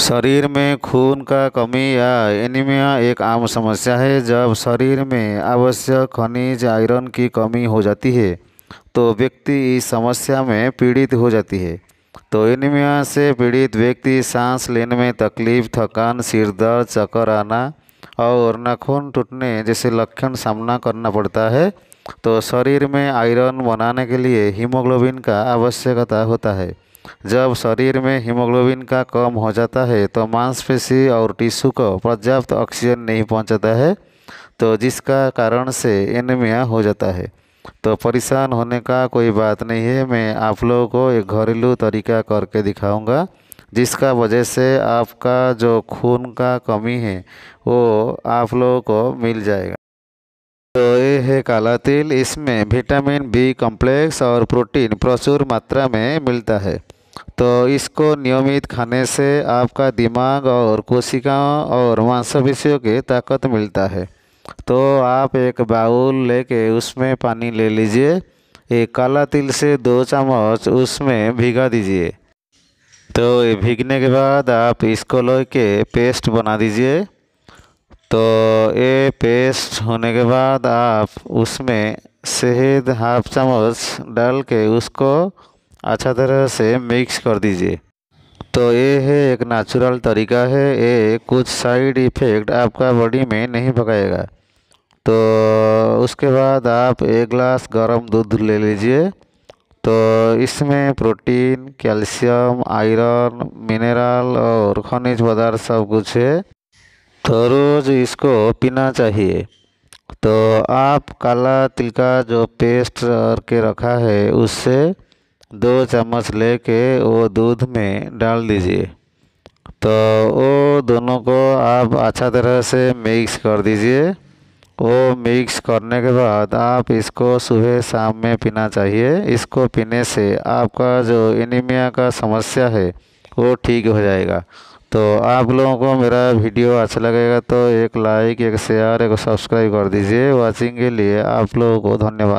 शरीर में खून का कमी या एनीमिया एक आम समस्या है जब शरीर में आवश्यक खनिज आयरन की कमी हो जाती है तो व्यक्ति इस समस्या में पीड़ित हो जाती है तो एनीमिया से पीड़ित व्यक्ति सांस लेने में तकलीफ थकान सिर दर्द चक्कर आना और नाखून टूटने जैसे लक्षण सामना करना पड़ता है तो शरीर में आयरन बनाने के लिए हीमोग्लोबिन का आवश्यकता होता है जब शरीर में हीमोग्लोबिन का कम हो जाता है तो मांसपेशी और टिश्यू को पर्याप्त ऑक्सीजन नहीं पहुंचता है तो जिसका कारण से एनीमिया हो जाता है तो परेशान होने का कोई बात नहीं है मैं आप लोगों को एक घरेलू तरीका करके दिखाऊंगा जिसका वजह से आपका जो खून का कमी है वो आप लोगों को मिल जाएगा तो ये है काला तिल इसमें विटामिन बी कॉम्प्लेक्स और प्रोटीन प्रचुर मात्रा में मिलता है तो इसको नियमित खाने से आपका दिमाग और कोशिकाओं और मांसपेशियों की ताकत मिलता है तो आप एक बाउल लेके उसमें पानी ले लीजिए एक काला तिल से दो चम्मच उसमें भिगा दीजिए तो भीगने के बाद आप इसको लो के पेस्ट बना दीजिए तो ये पेस्ट होने के बाद आप उसमें शहद हाफ चम्मच डाल के उसको अच्छा तरह से मिक्स कर दीजिए तो ये है एक नेचुरल तरीका है ये कुछ साइड इफ़ेक्ट आपका बॉडी में नहीं पकाएगा तो उसके बाद आप एक ग्लास गर्म दूध ले लीजिए तो इसमें प्रोटीन कैल्शियम आयरन मिनरल और खनिज पदार्थ सब कुछ है तो रोज़ इसको पीना चाहिए तो आप काला तिल का जो पेस्ट करके रखा है उससे दो चम्मच लेके वो दूध में डाल दीजिए तो वो दोनों को आप अच्छा तरह से मिक्स कर दीजिए वो मिक्स करने के बाद आप इसको सुबह शाम में पीना चाहिए इसको पीने से आपका जो एनीमिया का समस्या है वो ठीक हो जाएगा तो आप लोगों को मेरा वीडियो अच्छा लगेगा तो एक लाइक एक शेयर एक सब्सक्राइब कर दीजिए वॉचिंग के लिए आप लोगों को धन्यवाद